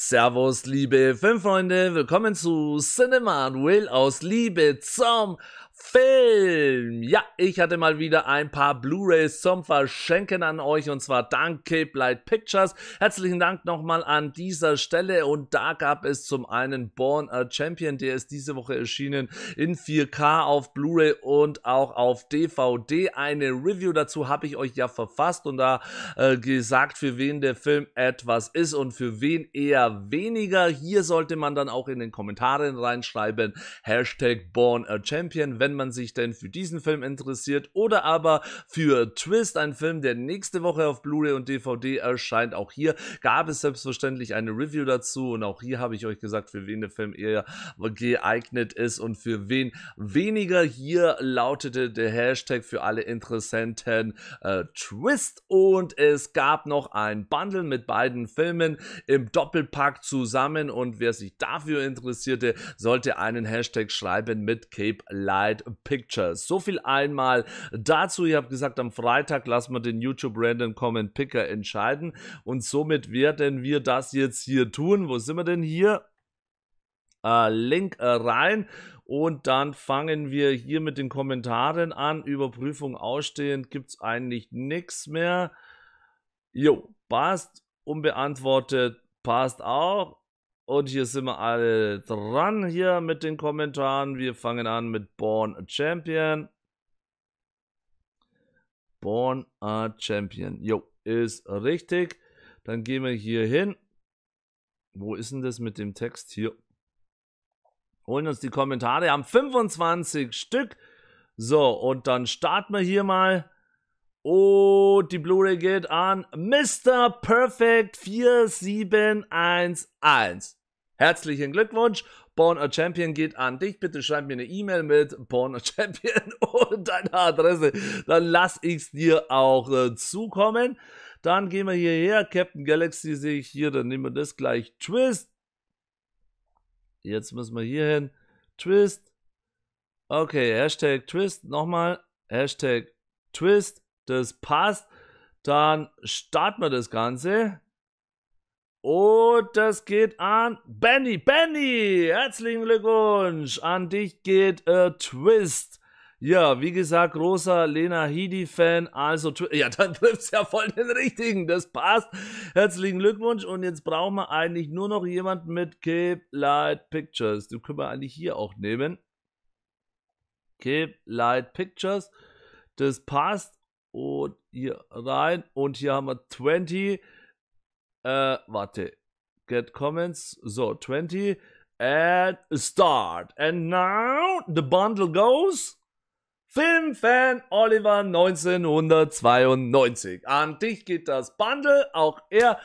Servus, liebe Filmfreunde, willkommen zu Cinema Will aus Liebe zum Film. Ja, ich hatte mal wieder ein paar Blu-rays zum Verschenken an euch und zwar dank Cape Light Pictures. Herzlichen Dank nochmal an dieser Stelle und da gab es zum einen Born a Champion, der ist diese Woche erschienen in 4K auf Blu-ray und auch auf DVD. Eine Review dazu habe ich euch ja verfasst und da äh, gesagt, für wen der Film etwas ist und für wen eher weniger. Hier sollte man dann auch in den Kommentaren reinschreiben, Hashtag Born a Champion, wenn man sich denn für diesen Film Film interessiert oder aber für Twist, ein Film, der nächste Woche auf Blu-ray und DVD erscheint. Auch hier gab es selbstverständlich eine Review dazu und auch hier habe ich euch gesagt, für wen der Film eher geeignet ist und für wen weniger. Hier lautete der Hashtag für alle Interessenten äh, Twist und es gab noch ein Bundle mit beiden Filmen im Doppelpack zusammen und wer sich dafür interessierte, sollte einen Hashtag schreiben mit Cape Light Pictures. So viel einmal dazu. Ihr habt gesagt, am Freitag lassen wir den YouTube Random Comment Picker entscheiden. Und somit werden wir das jetzt hier tun. Wo sind wir denn hier? Äh, Link äh, rein. Und dann fangen wir hier mit den Kommentaren an. Überprüfung ausstehend gibt es eigentlich nichts mehr. Jo, passt. Unbeantwortet passt auch. Und hier sind wir alle dran hier mit den Kommentaren. Wir fangen an mit Born Champion. Born a Champion. Jo, ist richtig. Dann gehen wir hier hin. Wo ist denn das mit dem Text hier? Holen uns die Kommentare. Wir Haben 25 Stück. So, und dann starten wir hier mal. Und oh, die Blu-ray geht an Mr. Perfect 4711. Herzlichen Glückwunsch Born a Champion geht an dich. Bitte schreib mir eine E-Mail mit Born a Champion und deine Adresse. Dann lass ich es dir auch äh, zukommen. Dann gehen wir hierher. Captain Galaxy sehe ich hier. Dann nehmen wir das gleich. Twist. Jetzt müssen wir hier hin. Twist. Okay, Hashtag Twist. Nochmal. Hashtag Twist. Das passt. Dann starten wir das Ganze. Und das geht an Benny. Benny, herzlichen Glückwunsch. An dich geht äh, Twist. Ja, wie gesagt, großer Lena Headey-Fan. Also, ja, dann trifft es ja voll den richtigen. Das passt. Herzlichen Glückwunsch. Und jetzt brauchen wir eigentlich nur noch jemanden mit Cape Light Pictures. Den können wir eigentlich hier auch nehmen. Cape Light Pictures. Das passt. Und hier rein. Und hier haben wir 20. Äh, warte. Get comments. So, 20. And start. And now the bundle goes. Filmfan Oliver 1992. An dich geht das Bundle. Auch er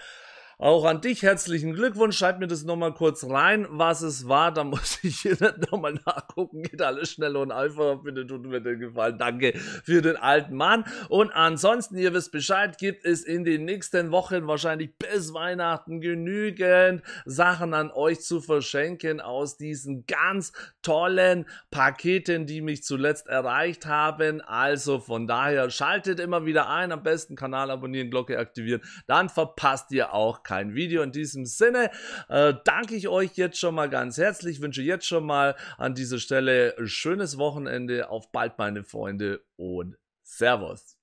auch an dich herzlichen Glückwunsch. Schreib mir das nochmal kurz rein, was es war. Da muss ich hier nochmal nachgucken. Geht alles schneller und einfacher. Bitte tut mir den Gefallen. Danke für den alten Mann. Und ansonsten, ihr wisst Bescheid, gibt es in den nächsten Wochen wahrscheinlich bis Weihnachten genügend Sachen an euch zu verschenken aus diesen ganz tollen Paketen, die mich zuletzt erreicht haben. Also von daher schaltet immer wieder ein. Am besten Kanal abonnieren, Glocke aktivieren. Dann verpasst ihr auch kein kein Video. In diesem Sinne äh, danke ich euch jetzt schon mal ganz herzlich, wünsche jetzt schon mal an dieser Stelle schönes Wochenende. Auf bald, meine Freunde, und Servus.